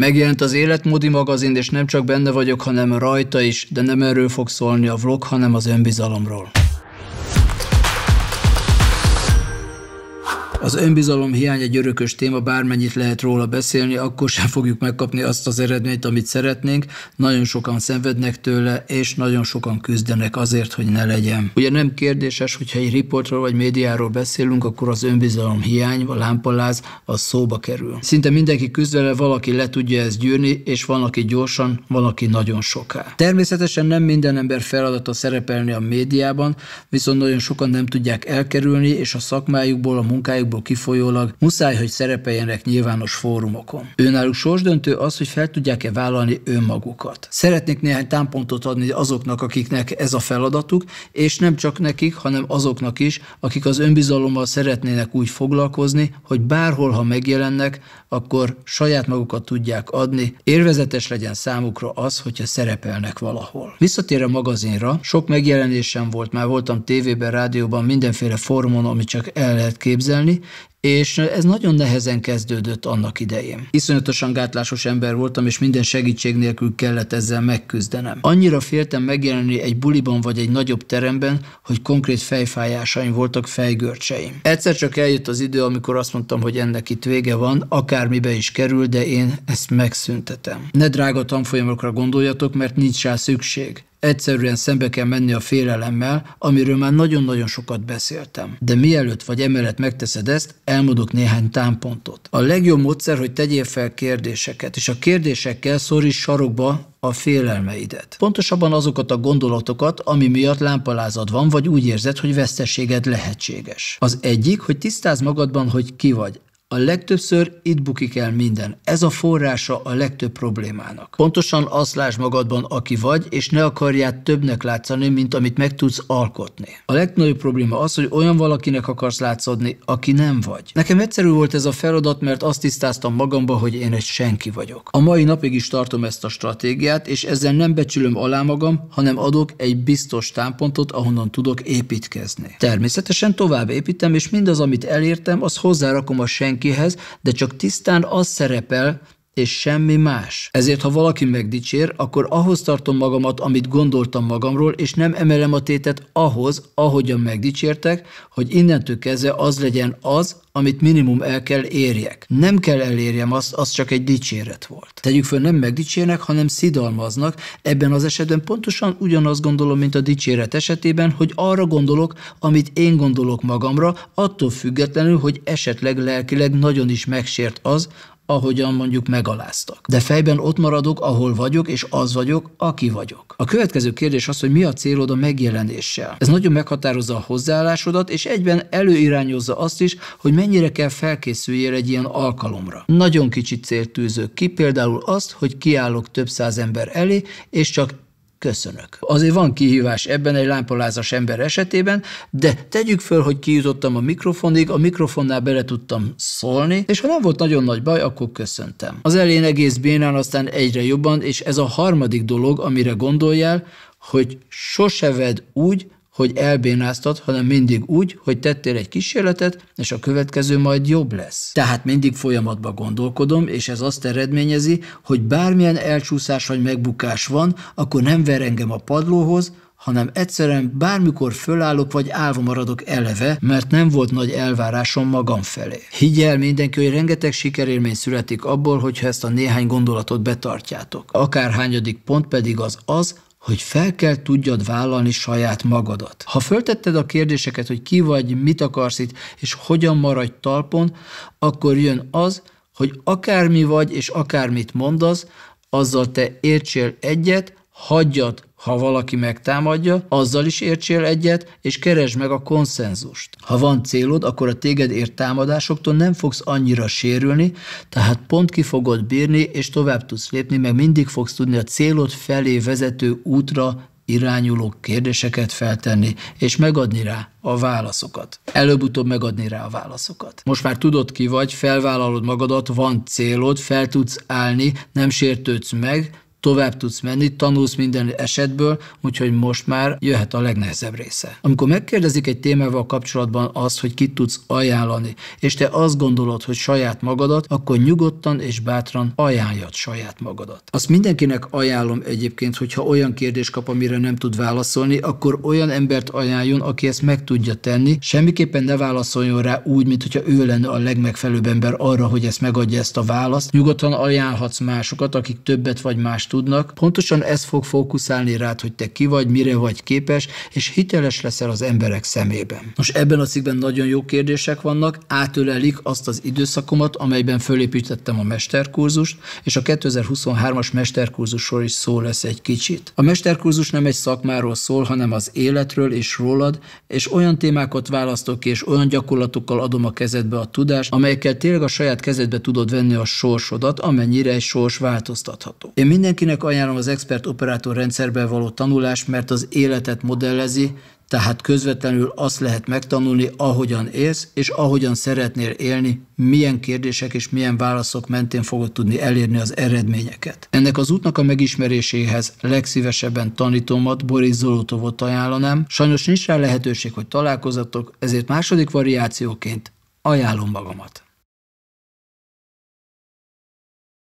Megjelent az életmódi magazin, és nem csak benne vagyok, hanem rajta is, de nem erről fog szólni a vlog, hanem az önbizalomról. Az önbizalom hiány egy örökös téma, bármennyit lehet róla beszélni, akkor sem fogjuk megkapni azt az eredményt, amit szeretnénk. Nagyon sokan szenvednek tőle, és nagyon sokan küzdenek azért, hogy ne legyen. Ugye nem kérdéses, hogyha egy riportról vagy médiáról beszélünk, akkor az önbizalom hiány, a lámpaláz, az szóba kerül. Szinte mindenki küzd vele, valaki le tudja ezt gyűrni, és van, aki gyorsan, van, aki nagyon soká. Természetesen nem minden ember feladata szerepelni a médiában, viszont nagyon sokan nem tudják elkerülni, és a szakmájukból, a munkájukból célokból kifolyólag muszáj, hogy szerepeljenek nyilvános fórumokon. Önálluk sorsdöntő az, hogy fel tudják-e vállalni önmagukat. Szeretnék néhány támpontot adni azoknak, akiknek ez a feladatuk, és nem csak nekik, hanem azoknak is, akik az önbizalommal szeretnének úgy foglalkozni, hogy bárhol, ha megjelennek, akkor saját magukat tudják adni, érvezetes legyen számukra az, hogyha szerepelnek valahol. Visszatér a magazinra, sok megjelenésem volt, már voltam tévében, rádióban, mindenféle formon, amit csak el lehet képzelni, és ez nagyon nehezen kezdődött annak idején. Iszonyatosan gátlásos ember voltam, és minden segítség nélkül kellett ezzel megküzdenem. Annyira féltem megjelenni egy buliban vagy egy nagyobb teremben, hogy konkrét fejfájásaim voltak, fejgörcseim. Egyszer csak eljött az idő, amikor azt mondtam, hogy ennek itt vége van, akármibe is kerül, de én ezt megszüntetem. Ne drága tanfolyamokra gondoljatok, mert nincs rá szükség. Egyszerűen szembe kell menni a félelemmel, amiről már nagyon-nagyon sokat beszéltem. De mielőtt vagy emellett megteszed ezt, elmondok néhány támpontot. A legjobb módszer, hogy tegyél fel kérdéseket, és a kérdésekkel szoríts sarokba a félelmeidet. Pontosabban azokat a gondolatokat, ami miatt lámpalázad van, vagy úgy érzed, hogy veszteséged lehetséges. Az egyik, hogy tisztáz magadban, hogy ki vagy a legtöbbször itt bukik el minden. Ez a forrása a legtöbb problémának. Pontosan azt láss magadban, aki vagy, és ne akarját többnek látszani, mint amit meg tudsz alkotni. A legnagyobb probléma az, hogy olyan valakinek akarsz látszódni, aki nem vagy. Nekem egyszerű volt ez a feladat, mert azt tisztáztam magamba, hogy én egy senki vagyok. A mai napig is tartom ezt a stratégiát, és ezzel nem becsülöm alá magam, hanem adok egy biztos támpontot, ahonnan tudok építkezni. Természetesen tovább építem, és mindaz, amit elértem, az hozzárakom a senki mindenkihez, de csak tisztán az szerepel, és semmi más. Ezért, ha valaki megdicsér, akkor ahhoz tartom magamat, amit gondoltam magamról, és nem emelem a tétet ahhoz, ahogyan megdicsértek, hogy innentől kezdve az legyen az, amit minimum el kell érjek. Nem kell elérjem azt, az csak egy dicséret volt. Tegyük föl, nem megdicsérnek, hanem szidalmaznak. Ebben az esetben pontosan ugyanazt gondolom, mint a dicséret esetében, hogy arra gondolok, amit én gondolok magamra, attól függetlenül, hogy esetleg lelkileg nagyon is megsért az, ahogyan mondjuk megaláztak. De fejben ott maradok, ahol vagyok, és az vagyok, aki vagyok. A következő kérdés az, hogy mi a célod a megjelenéssel. Ez nagyon meghatározza a hozzáállásodat, és egyben előirányozza azt is, hogy mennyire kell felkészüljél egy ilyen alkalomra. Nagyon kicsit célt tűzök ki, például azt, hogy kiállok több száz ember elé, és csak Köszönök. Azért van kihívás ebben egy lámpalázas ember esetében, de tegyük föl, hogy kijutottam a mikrofonig, a mikrofonnál bele tudtam szólni, és ha nem volt nagyon nagy baj, akkor köszöntem. Az elén egész bénán, aztán egyre jobban, és ez a harmadik dolog, amire gondoljál, hogy sose vedd úgy, hogy elbénáztad, hanem mindig úgy, hogy tettél egy kísérletet, és a következő majd jobb lesz. Tehát mindig folyamatba gondolkodom, és ez azt eredményezi, hogy bármilyen elcsúszás vagy megbukás van, akkor nem ver engem a padlóhoz, hanem egyszerűen bármikor fölállok vagy állva maradok eleve, mert nem volt nagy elvárásom magam felé. Higgyel mindenki, hogy rengeteg sikerélmény születik abból, hogyha ezt a néhány gondolatot betartjátok. Akárhányadik pont pedig az az, hogy fel kell tudjad vállalni saját magadat. Ha föltetted a kérdéseket, hogy ki vagy, mit akarsz itt, és hogyan maradj talpon, akkor jön az, hogy akármi vagy, és akármit mondasz, azzal te értsél egyet, hagyjad, ha valaki megtámadja, azzal is értsél egyet, és keresd meg a konszenzust. Ha van célod, akkor a téged ért támadásoktól nem fogsz annyira sérülni, tehát pont ki fogod bírni, és tovább tudsz lépni, meg mindig fogsz tudni a célod felé vezető útra irányuló kérdéseket feltenni, és megadni rá a válaszokat. Előbb-utóbb megadni rá a válaszokat. Most már tudod ki vagy, felvállalod magadat, van célod, fel tudsz állni, nem sértődsz meg, tovább tudsz menni, tanulsz minden esetből, úgyhogy most már jöhet a legnehezebb része. Amikor megkérdezik egy témával kapcsolatban azt, hogy kit tudsz ajánlani, és te azt gondolod, hogy saját magadat, akkor nyugodtan és bátran ajánljad saját magadat. Azt mindenkinek ajánlom egyébként, hogyha olyan kérdés kap, amire nem tud válaszolni, akkor olyan embert ajánljon, aki ezt meg tudja tenni, semmiképpen ne válaszoljon rá úgy, mint hogyha ő lenne a legmegfelelőbb ember arra, hogy ezt megadja ezt a választ. Nyugodtan ajánlhatsz másokat, akik többet vagy mást tudnak. Pontosan ez fog fókuszálni rád, hogy te ki vagy, mire vagy képes, és hiteles leszel az emberek szemében. Nos, ebben a cikkben nagyon jó kérdések vannak, átölelik azt az időszakomat, amelyben fölépítettem a mesterkurzust, és a 2023-as mesterkurzusról is szó lesz egy kicsit. A mesterkurzus nem egy szakmáról szól, hanem az életről és rólad, és olyan témákat választok ki, és olyan gyakorlatokkal adom a kezedbe a tudást, amelyekkel tényleg a saját kezedbe tudod venni a sorsodat, amennyire egy sors változtatható. Én mindenki Mindenkinek ajánlom az expert operátor rendszerben való tanulást, mert az életet modellezi, tehát közvetlenül azt lehet megtanulni, ahogyan élsz, és ahogyan szeretnél élni, milyen kérdések és milyen válaszok mentén fogod tudni elérni az eredményeket. Ennek az útnak a megismeréséhez legszívesebben tanítomat Boris Zolotovot ajánlanám. Sajnos nincs rá lehetőség, hogy találkozatok, ezért második variációként ajánlom magamat.